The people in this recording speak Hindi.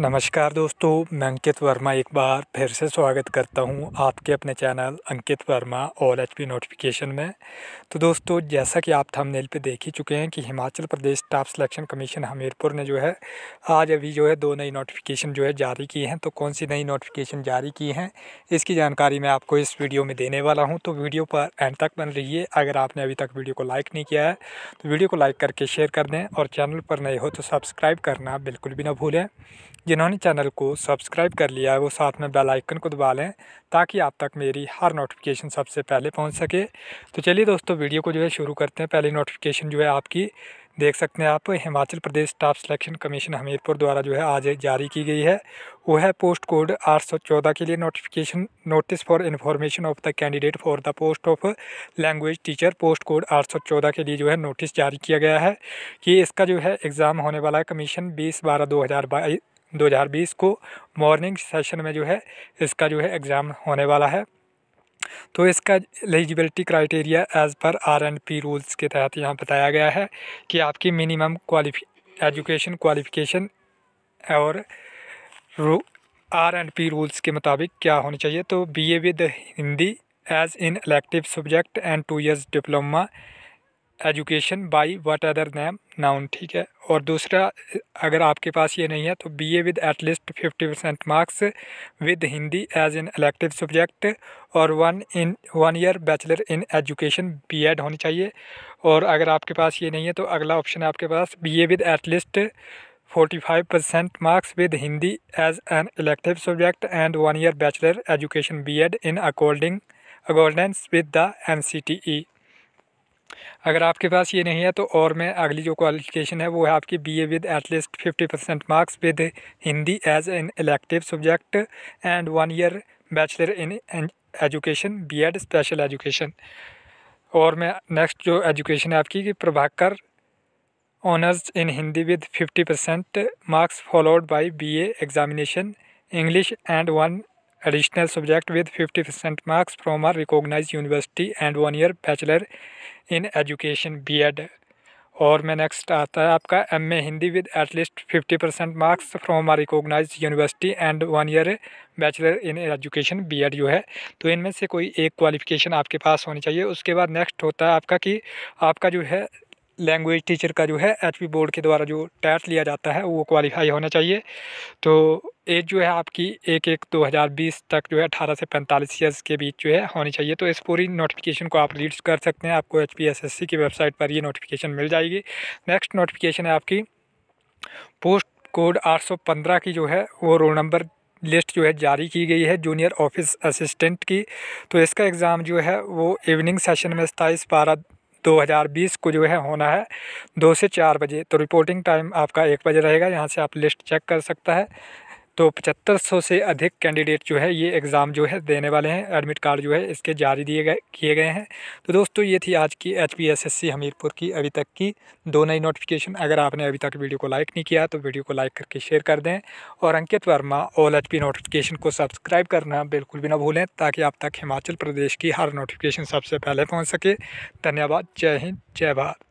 नमस्कार दोस्तों मैं अंकित वर्मा एक बार फिर से स्वागत करता हूं आपके अपने channel Ankit Verma all H notification में तो दोस्तों जैसा कि आप थंबनेल पे देख ही चुके हैं कि Himachal Pradesh staff selection commission Hamirpur ने जो है आज अभी जो है दो नई नोटिफिकेशन जो है जारी की हैं तो कौन सी नई नोटिफिकेशन जारी की हैं इसकी जानकारी मैं आपको इस वीडियो में देने वाला हूँ तो वीडियो पर एंड तक बन है अगर आपने अभी तक वीडियो को लाइक नहीं किया है तो वीडियो को लाइक करके शेयर कर दें और चैनल पर नए हो तो सब्सक्राइब करना बिल्कुल भी ना भूलें जिन्होंने चैनल को सब्सक्राइब कर लिया है वो साथ में बेल आइकन को दबा लें ताकि आप तक मेरी हर नोटिफिकेशन सबसे पहले पहुंच सके तो चलिए दोस्तों वीडियो को जो है शुरू करते हैं पहली नोटिफिकेशन जो है आपकी देख सकते हैं आप Himachal Pradesh staff selection commission Hamirpur द्वारा जो है आज जारी की गई है वो है पोस्ट कोड 814 के लिए notification notice for information of the candidate for the post of language teacher post code 814 के लिए जो है नोटिस जारी किया गया है कि इसका जो है एग्ज़ाम होने वाला है कमीशन बीस बारह दो हज़ार 2020 को मॉर्निंग सेशन में जो है इसका जो है एग्ज़ाम होने वाला है तो इसका eligibility criteria as per R and P rules के तहत यहाँ बताया गया है कि आपकी मिनिमम क्वालिफी एजुकेशन क्वालिफ़िकेशन और रू आर एंड पी रूल्स के मुताबिक क्या होनी चाहिए तो B A with Hindi as in elective subject and two years diploma education by what other name known ठीक है और दूसरा अगर आपके पास ये नहीं है तो B A with at least fifty percent marks with Hindi as an elective subject और one in one year bachelor in education B Ed होनी चाहिए और अगर आपके पास ये नहीं है तो अगला ऑप्शन है आपके पास B A with at least forty five percent marks with Hindi as an elective subject and one year bachelor education B Ed in according accordance with the N C T E अगर आपके पास ये नहीं है तो और मैं अगली जो क्वालिफिकेशन है वो है आपकी BA with at least fifty percent marks with Hindi as an elective subject and one year bachelor in education BEd special education और मैं नेक्स्ट जो एजुकेशन है आपकी कि Prabhakar honours in Hindi with fifty percent marks followed by B examination English and one additional subject with 50% marks from a recognized university and one year bachelor in education BEd और मैं नेक्स्ट आता है आपका M A Hindi with at least fifty percent marks from a recognise university and one year bachelor in education B Ed जो है तो इनमें से कोई एक क्वालिफिकेशन आपके पास होनी चाहिए उसके बाद नेक्स्ट होता है आपका कि आपका जो है लैंग्वेज टीचर का जो है एच बोर्ड के द्वारा जो टैट लिया जाता है वो क्वालिफाई होना चाहिए तो एज जो है आपकी एक एक दो हज़ार बीस तक जो है अठारह से पैंतालीस ईयर्स के बीच जो है होनी चाहिए तो इस पूरी नोटिफिकेशन को आप रीड कर सकते हैं आपको एच पी की वेबसाइट पर ये नोटिफिकेशन मिल जाएगी नेक्स्ट नोटिफिकेशन है आपकी पोस्ट कोड आठ की जो है वो रोल नंबर लिस्ट जो है जारी की गई है जूनियर ऑफिस असिस्टेंट की तो इसका एग्ज़ाम जो है वो इवनिंग सेशन में सताईस बारह 2020 को जो है होना है दो से चार बजे तो रिपोर्टिंग टाइम आपका एक बजे रहेगा यहाँ से आप लिस्ट चेक कर सकता है तो पचहत्तर सौ से अधिक कैंडिडेट जो है ये एग्ज़ाम जो है देने वाले हैं एडमिट कार्ड जो है इसके जारी दिए गए किए गए हैं तो दोस्तों ये थी आज की एच पी हमीरपुर की अभी तक की दो नई नोटिफिकेशन अगर आपने अभी तक वीडियो को लाइक नहीं किया तो वीडियो को लाइक करके शेयर कर दें और Ankit Verma all H notification को सब्सक्राइब करना बिल्कुल भी ना भूलें ताकि आप तक हिमाचल प्रदेश की हर नोटिफिकेशन सबसे पहले पहुँच सके धन्यवाद जय हिंद जय भारत